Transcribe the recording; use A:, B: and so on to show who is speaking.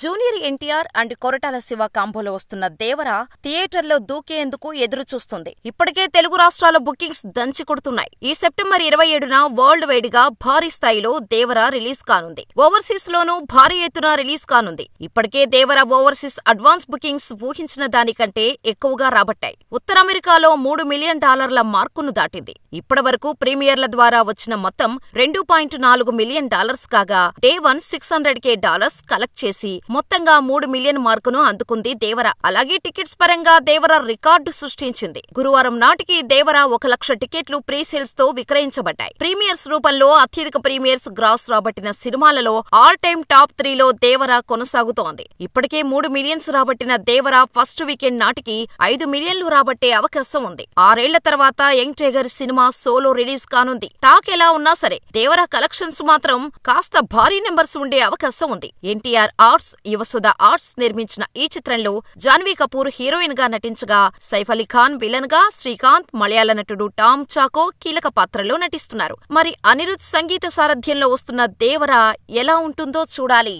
A: junior NTR and Koratala Siva కాంబోలో వస్తున్న దేవర థియేటర్లో దూకేందుకు ఎదురు చూస్తుంది ఇప్పటికే తెలుగు రాష్ట్రాల బుకింగ్స్ దంచి కొడుతున్నాయి ఈ సెప్టెంబర్ ఇరవై ఏడున వరల్డ్ వైడ్ గా భారీ స్థాయిలో దేవర రిలీజ్ కానుంది ఓవర్సీస్ లోనూ భారీ ఎత్తున రిలీజ్ కానుంది ఇప్పటికే దేవర ఓవర్సీస్ అడ్వాన్స్ బుకింగ్స్ ఊహించిన దానికంటే ఎక్కువగా రాబట్టాయి ఉత్తర అమెరికాలో మూడు మిలియన్ డాలర్ల మార్కును దాటింది ఇప్పటివరకు ప్రీమియర్ల ద్వారా వచ్చిన మొత్తం రెండు పాయింట్ నాలుగు మిలియన్ డాలర్స్ కాగా day one six hundred K dollars collect చేసి మొత్తంగా మూడు మిలియన్ మార్కును అందుకుంది దేవర అలాగే టికెట్స్ పరంగా దేవర రికార్డు సృష్టించింది గురువారం నాటికి దేవర ఒక లక్ష టికెట్లు ప్రీసేల్స్ తో విక్రయించబడ్డాయి ప్రీమియర్స్ రూపంలో అత్యధిక ప్రీమియర్స్ గ్రాస్ రాబట్టిన సినిమాలలో ఆల్ టైమ్ టాప్ త్రీలో దేవర కొనసాగుతోంది ఇప్పటికే మూడు మిలియన్స్ రాబట్టిన దేవర ఫస్ట్ వీకెండ్ నాటికి ఐదు మిలియన్లు రాబట్టే అవకాశం ఉంది ఆరేళ్ల తర్వాత యంగ్ టైగర్ సినిమా సోలో రిలీజ్ కానుంది టాక్ ఎలా ఉన్నా సరే దేవర కలెక్షన్స్ మాత్రం కాస్త భారీ నెంబర్స్ ఉండే అవకాశం ఉంది ఎన్టీఆర్ ఆర్ట్స్ యువసుధ ఆర్ట్స్ నిర్మించిన ఈ చిత్రంలో జాన్వీ కపూర్ హీరోయిన్ గా నటించగా సైఫ్ అలీ ఖాన్ విలన్ గా శ్రీకాంత్ మలయాళ నటుడు టామ్ చాకో కీలక పాత్రలో నటిస్తున్నారు మరి అనిరుద్ సంగీత సారథ్యంలో వస్తున్న దేవర ఎలా ఉంటుందో చూడాలి